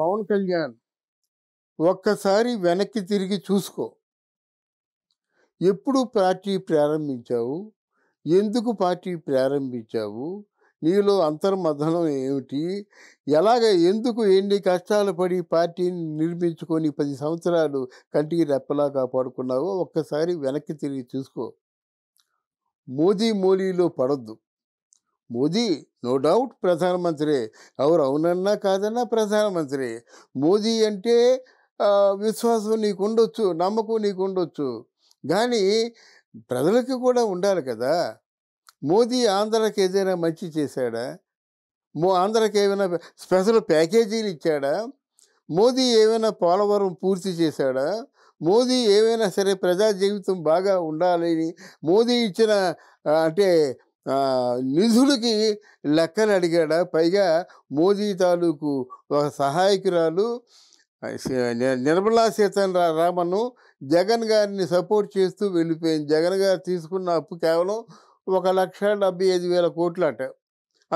పవన్ కళ్యాణ్ ఒక్కసారి వెనక్కి తిరిగి చూసుకో ఎప్పుడు పార్టీ ప్రారంభించావు ఎందుకు పార్టీ ప్రారంభించావు నీలో అంతర్మధనం ఏమిటి ఎలాగ ఎందుకు ఎన్ని కష్టాలు పడి పార్టీని నిర్మించుకొని పది సంవత్సరాలు కంటికి రెప్పలా కాపాడుకున్నావో ఒక్కసారి వెనక్కి తిరిగి చూసుకో మోదీ మోలీలో పడద్దు మోదీ నో డౌట్ ప్రధానమంత్రి ఎవరు అవునన్నా కాదన్నా ప్రధానమంత్రి మోదీ అంటే విశ్వాసం నీకు ఉండొచ్చు నమ్మకం నీకు ఉండొచ్చు కానీ ప్రజలకి కూడా ఉండాలి కదా మోదీ ఆంధ్రాకి ఏదైనా మంచి చేశాడా మో ఆంధ్రాకి ఏమైనా స్పెషల్ ప్యాకేజీలు ఇచ్చాడా మోదీ ఏమైనా పోలవరం పూర్తి చేశాడా మోదీ ఏమైనా సరే ప్రజా జీవితం బాగా ఉండాలని మోదీ ఇచ్చిన అంటే నిధులకి లెక్కలు అడిగాడు పైగా మోదీ తాలూకు ఒక సహాయకురాలు నిర్మలా సీతన్ రామను జగన్ గారిని సపోర్ట్ చేస్తూ వెళ్ళిపోయింది జగన్ గారు తీసుకున్న అప్పు కేవలం ఒక లక్ష డెబ్బై ఐదు వేల కోట్లట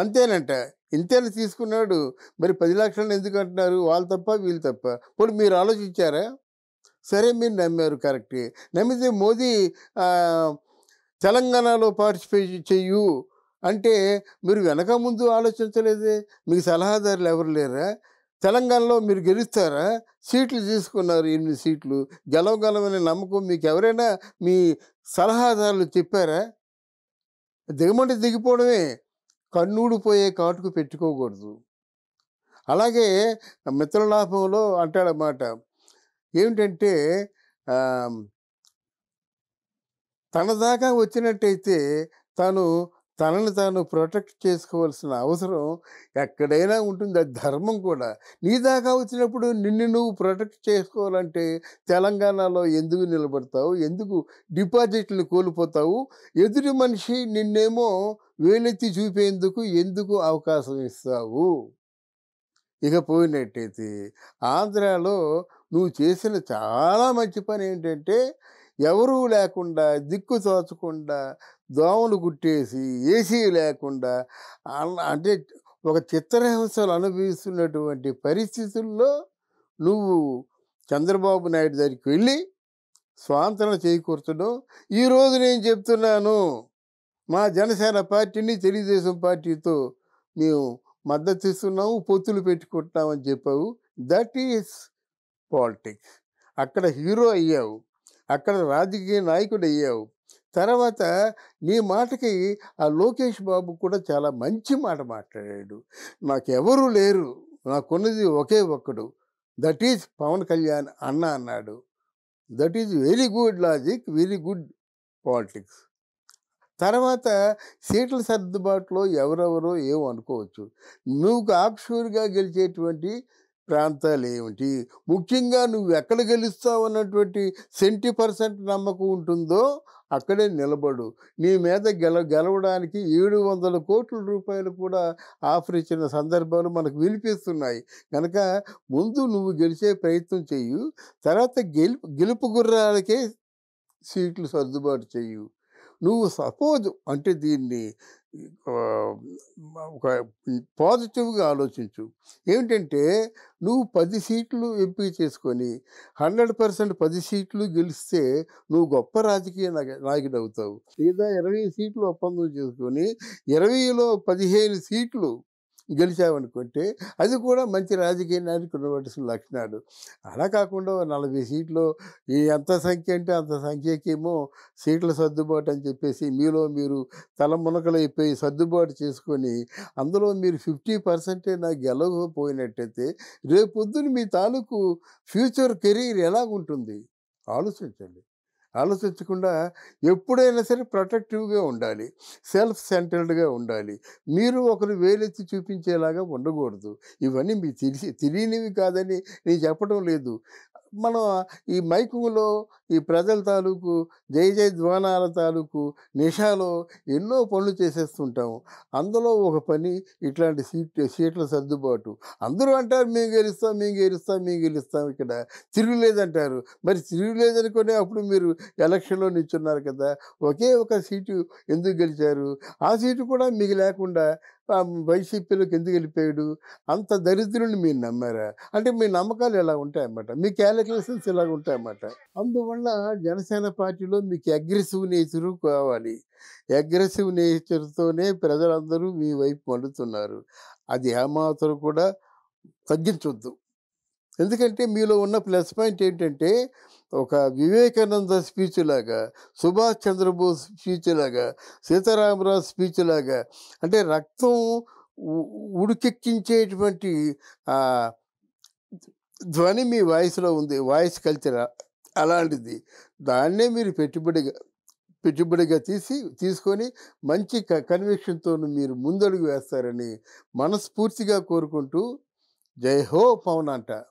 అంతేనంట ఇంతేనా తీసుకున్నాడు మరి పది లక్షలు ఎందుకు అంటున్నారు వాళ్ళు తప్ప వీళ్ళు తప్ప ఇప్పుడు మీరు ఆలోచించారా సరే మీరు నమ్మారు కరెక్ట్ నమ్మితే మోదీ తెలంగాణలో పార్టిసిపేట్ చెయ్యు అంటే మీరు వెనక ముందు ఆలోచించలేదే మీకు సలహాదారులు ఎవరు లేరా తెలంగాణలో మీరు గెలుస్తారా సీట్లు తీసుకున్నారు ఎనిమిది సీట్లు గెలవగలమనే నమ్మకం మీకు ఎవరైనా మీ సలహాదారులు చెప్పారా దిగమంటే దిగిపోవడమే కన్నూడిపోయే కాటుకు పెట్టుకోకూడదు అలాగే మిత్రలాభంలో అంటాడన్నమాట ఏమిటంటే తన దాకా వచ్చినట్టయితే తను తనని తాను ప్రొటెక్ట్ చేసుకోవాల్సిన అవసరం ఎక్కడైనా ఉంటుంది అది ధర్మం కూడా నీ దాకా వచ్చినప్పుడు నిన్ను నువ్వు ప్రొటెక్ట్ చేసుకోవాలంటే తెలంగాణలో ఎందుకు నిలబడతావు ఎందుకు డిపాజిట్లు కోల్పోతావు ఎదురు మనిషి నిన్నేమో వేలెత్తి చూపేందుకు ఎందుకు అవకాశం ఇస్తావు ఇక పోయినట్టయితే ఆంధ్రాలో నువ్వు చేసిన చాలా మంచి పని ఏంటంటే ఎవరూ లేకుండా దిక్కు తోచకుండా దోమలు కుట్టేసి ఏసీ లేకుండా అంటే ఒక చిత్రహింసలు అనుభవిస్తున్నటువంటి పరిస్థితుల్లో నువ్వు చంద్రబాబు నాయుడు దగ్గరికి వెళ్ళి స్వాంతన చేకూర్చడం ఈరోజు నేను చెప్తున్నాను మా జనసేన పార్టీని తెలుగుదేశం పార్టీతో మేము మద్దతు ఇస్తున్నాము పొత్తులు పెట్టుకుంటున్నామని చెప్పావు దట్ ఈస్ పాలిటిక్స్ అక్కడ హీరో అయ్యావు అక్కడ రాజకీయ నాయకుడు అయ్యావు తర్వాత నీ మాటకి ఆ లోకేష్ బాబు కూడా చాలా మంచి మాట మాట్లాడాడు నాకెవరూ లేరు నాకున్నది ఒకే ఒక్కడు దట్ ఈజ్ పవన్ కళ్యాణ్ అన్న అన్నాడు that is very good logic very good politics తర్వాత సీట్ల సర్దుబాటులో ఎవరెవరో అనుకోవచ్చు నువ్వు ఆప్షూర్గా గెలిచేటువంటి ప్రాంతాలు ఏమిటి ముఖ్యంగా నువ్వు ఎక్కడ గెలుస్తావు అన్నటువంటి సెంటీ పర్సెంట్ నమ్మకం ఉంటుందో అక్కడే నిలబడు నీ మీద గెల గెలవడానికి ఏడు వందల కోట్ల రూపాయలు కూడా ఆఫర్ ఇచ్చిన సందర్భాలు మనకు వినిపిస్తున్నాయి కనుక ముందు నువ్వు గెలిచే ప్రయత్నం చెయ్యు తర్వాత గెలుపు గెలుపు గుర్రాలకే సీట్లు సర్దుబాటు చెయ్యు నువ్వు సపోజ్ అంటే దీన్ని ఒక పాజిటివ్గా ఆలోచించు ఏమిటంటే నువ్వు పది సీట్లు ఎంపిక చేసుకొని హండ్రెడ్ పర్సెంట్ పది సీట్లు గెలిస్తే నువ్వు గొప్ప రాజకీయ నాయకుడు అవుతావు లేదా ఇరవై సీట్లు ఒప్పందం చేసుకొని ఇరవైలో పదిహేను సీట్లు గెలిచామనుకుంటే అది కూడా మంచి రాజకీయ నాయకున్నవలసిన లక్షణాలు అలా కాకుండా నలభై సీట్లు ఈ ఎంత సంఖ్య అంటే అంత సంఖ్యకేమో సీట్ల సర్దుబాటు అని చెప్పేసి మీలో మీరు తల మునకలు అయిపోయి సర్దుబాటు చేసుకొని అందులో మీరు ఫిఫ్టీ పర్సెంటే నాకు గెలవకపోయినట్టయితే రేపొద్దున మీ తాలూకు ఫ్యూచర్ కెరీర్ ఎలా ఉంటుంది ఆలోచించండి ఆలోచించకుండా ఎప్పుడైనా సరే ప్రొటెక్టివ్గా ఉండాలి సెల్ఫ్ సెంటర్డ్గా ఉండాలి మీరు ఒకరు వేలెత్తి చూపించేలాగా ఉండకూడదు ఇవన్నీ మీ తెలిసి తెలియనివి కాదని నేను చెప్పడం లేదు మనం ఈ మైకులో ఈ ప్రజల తాలూకు జై జై ధ్వానాల తాలూకు నిషాలో ఎన్నో పనులు చేసేస్తుంటాము అందులో ఒక పని ఇట్లాంటి సీట్ సీట్ల సర్దుబాటు అందరూ అంటారు మేము గెలుస్తాం మేము గెలుస్తాం మేము గెలుస్తాం ఇక్కడ లేదంటారు మరి లేదనుకునే అప్పుడు మీరు ఎలక్షన్లో నిల్చున్నారు కదా ఒకే ఒక సీటు ఎందుకు గెలిచారు ఆ సీటు కూడా మీకు లేకుండా వైసీపీలోకి ఎందుకు వెళ్ళిపోయాడు అంత దరిద్రుని మీరు నమ్మారా అంటే మీ నమ్మకాలు ఎలా ఉంటాయన్నమాట మీ క్యాలిక్యులేషన్స్ ఇలా ఉంటాయన్నమాట అందువల్ల అందువల్ల జనసేన పార్టీలో మీకు అగ్రెసివ్ నేచరు కావాలి అగ్రెసివ్ నేచర్తోనే ప్రజలందరూ మీ వైపు మండుతున్నారు అది ఏమాత్రం కూడా తగ్గించవద్దు ఎందుకంటే మీలో ఉన్న ప్లస్ పాయింట్ ఏంటంటే ఒక వివేకానంద స్పీచ్ లాగా సుభాష్ చంద్రబోస్ స్పీచ్ లాగా సీతారామరాజు స్పీచ్ లాగా అంటే రక్తం ఉడికెక్కించేటువంటి ధ్వని మీ వాయిస్లో ఉంది వాయిస్ కల్చరా అలాంటిది దాన్నే మీరు పెట్టుబడిగా పెట్టుబడిగా తీసి తీసుకొని మంచి క కన్విక్షన్తో మీరు ముందడుగు వేస్తారని మనస్ఫూర్తిగా కోరుకుంటూ జై హో పవన్ అంట